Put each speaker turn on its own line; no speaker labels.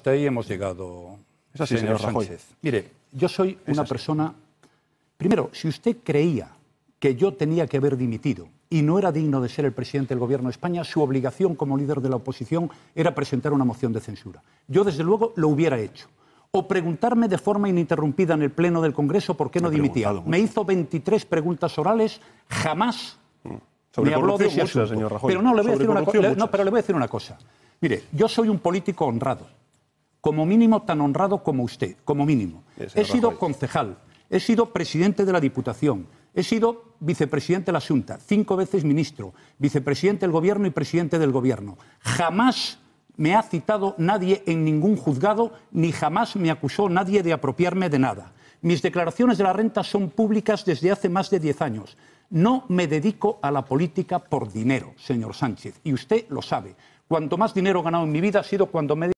Hasta ahí hemos llegado,
señor, Sánchez.
Mire, yo soy una persona... Primero, si usted creía que yo tenía que haber dimitido y no era digno de ser el presidente del Gobierno de España, su obligación como líder de la oposición era presentar una moción de censura. Yo, desde luego, lo hubiera hecho. O preguntarme de forma ininterrumpida en el Pleno del Congreso por qué no dimitía. Me hizo 23 preguntas orales, jamás mm. me habló de eso. Pero no, pero le voy a decir una cosa. Mire, yo soy un político honrado como mínimo tan honrado como usted, como mínimo. He sido concejal, he sido presidente de la Diputación, he sido vicepresidente de la Asunta, cinco veces ministro, vicepresidente del Gobierno y presidente del Gobierno. Jamás me ha citado nadie en ningún juzgado ni jamás me acusó nadie de apropiarme de nada. Mis declaraciones de la renta son públicas desde hace más de diez años. No me dedico a la política por dinero, señor Sánchez, y usted lo sabe. Cuanto más dinero he ganado en mi vida ha sido cuando me